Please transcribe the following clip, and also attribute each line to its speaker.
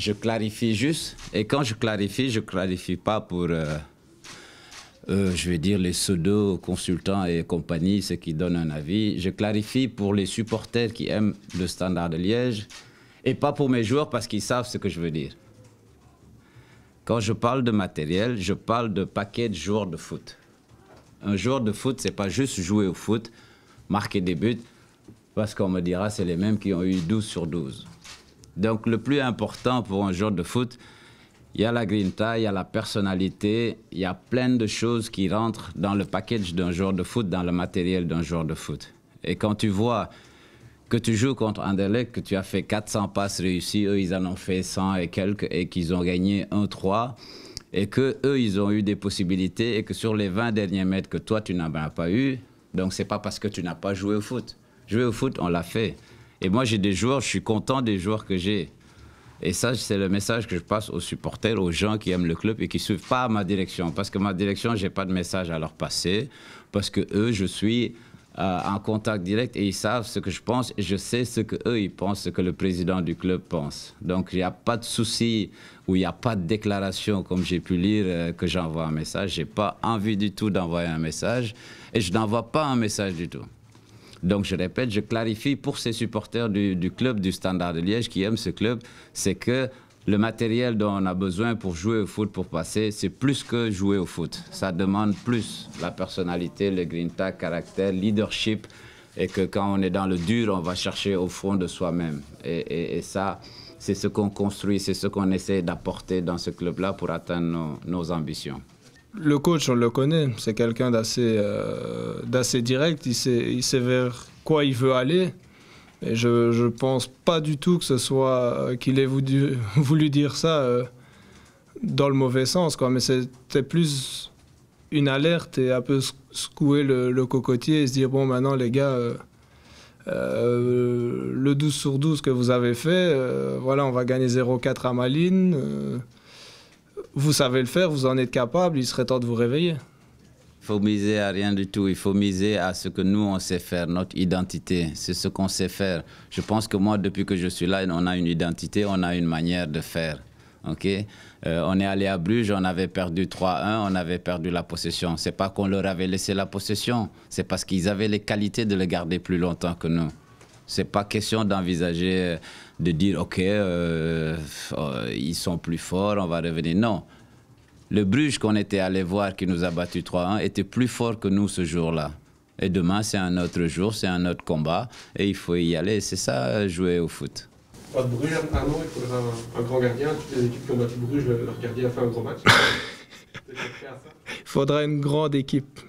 Speaker 1: Je clarifie juste, et quand je clarifie, je clarifie pas pour, euh, euh, je vais dire, les pseudo-consultants et compagnie, ceux qui donnent un avis. Je clarifie pour les supporters qui aiment le standard de Liège, et pas pour mes joueurs parce qu'ils savent ce que je veux dire. Quand je parle de matériel, je parle de paquets de joueurs de foot. Un joueur de foot, ce n'est pas juste jouer au foot, marquer des buts, parce qu'on me dira, c'est les mêmes qui ont eu 12 sur 12. Donc le plus important pour un joueur de foot, il y a la grinta, il y a la personnalité, il y a plein de choses qui rentrent dans le package d'un joueur de foot, dans le matériel d'un joueur de foot. Et quand tu vois que tu joues contre Anderlecht, que tu as fait 400 passes réussies, eux ils en ont fait 100 et quelques et qu'ils ont gagné 1-3 et que eux ils ont eu des possibilités et que sur les 20 derniers mètres que toi tu n'en as pas eu, donc ce n'est pas parce que tu n'as pas joué au foot. Jouer au foot, on l'a fait. Et moi, j'ai des joueurs, je suis content des joueurs que j'ai. Et ça, c'est le message que je passe aux supporters, aux gens qui aiment le club et qui ne suivent pas ma direction. Parce que ma direction, je n'ai pas de message à leur passer. Parce que eux, je suis euh, en contact direct et ils savent ce que je pense. Et je sais ce que eux, ils pensent, ce que le président du club pense. Donc, il n'y a pas de souci ou il n'y a pas de déclaration, comme j'ai pu lire, euh, que j'envoie un message. Je n'ai pas envie du tout d'envoyer un message. Et je n'envoie pas un message du tout. Donc je répète, je clarifie pour ces supporters du, club du Standard de Liège qui aiment ce club, c'est que le matériel dont on a besoin pour jouer au foot, pour passer, c'est plus que jouer au foot. Ça demande plus la personnalité, le green tag, caractère, leadership, et que quand on est dans le dur, on va chercher au fond de soi-même. Et, ça, c'est ce qu'on construit, c'est ce qu'on essaie d'apporter dans ce club-là pour atteindre nos ambitions
Speaker 2: le coach, on le connaît, c'est quelqu'un euh, d'assez direct, il sait, il sait vers quoi il veut aller. Et je ne pense pas du tout que ce soit euh, qu'il ait voulu, dire ça euh, dans le mauvais sens, quoi. mais c'était plus une alerte et un peu secouer le, cocotier et se dire bon maintenant les gars, le 12 sur 12 que vous avez fait, voilà on va gagner 0-4 à Malines vous savez le faire, vous en êtes capable, il serait temps de vous réveiller.
Speaker 1: Il faut miser à rien du tout. Il faut miser à ce que nous, on sait faire, notre identité. C'est ce qu'on sait faire. Je pense que moi, depuis que je suis là, on a une identité, on a une manière de faire. OK euh, on est allé à Bruges, on avait perdu 3-1, on avait perdu la possession. C'est pas qu'on leur avait laissé la possession, c'est parce qu'ils avaient les qualités de le garder plus longtemps que nous. C'est pas question d'envisager euh, de dire ok, euh, euh, ils sont plus forts, on va revenir. Non. Le Bruges qu'on était allé voir qui nous a battu 3-1 était plus fort que nous ce jour-là. Et demain, c'est un autre jour, c'est un autre combat et il faut y aller. C'est ça, jouer au foot.
Speaker 2: Bruges, un an, il faudra un, grand gardien. Toutes les équipes qui ont battu Bruges, leur gardien a fait un grand match.
Speaker 1: Il faudra
Speaker 2: une grande équipe.